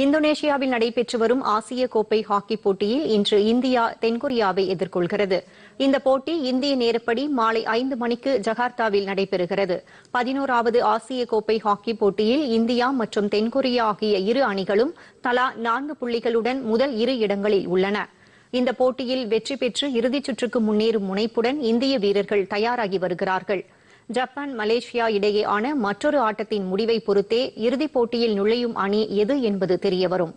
இந்தோனேஷியாவில் நடைபெற்று வரும் ஆசிய கோப்பை ஹாக்கி போட்டியில் இன்று இந்தியா தென்கொரியாவை எதிர்கொள்கிறது இந்த போட்டி இந்திய நேரப்படி மாலை ஐந்து மணிக்கு ஜகார்த்தாவில் நடைபெறுகிறது பதினோராவது ஆசிய கோப்பை ஹாக்கி போட்டியில் இந்தியா மற்றும் தென்கொரியா ஆகிய இரு அணிகளும் தலா நான்கு புள்ளிகளுடன் முதல் இரு இடங்களில் உள்ளன இந்த போட்டியில் வெற்றி பெற்று இறுதிச் சுற்றுக்கு முன்னேறும் முனைப்புடன் இந்திய வீரர்கள் தயாராகி வருகிறார்கள் ஜப்பான் மலேசியா இடையேயான மற்றொரு ஆட்டத்தின் முடிவை பொறுத்தே இறுதிப் போட்டியில் நுழையும் அணி எது என்பது தெரியவரும்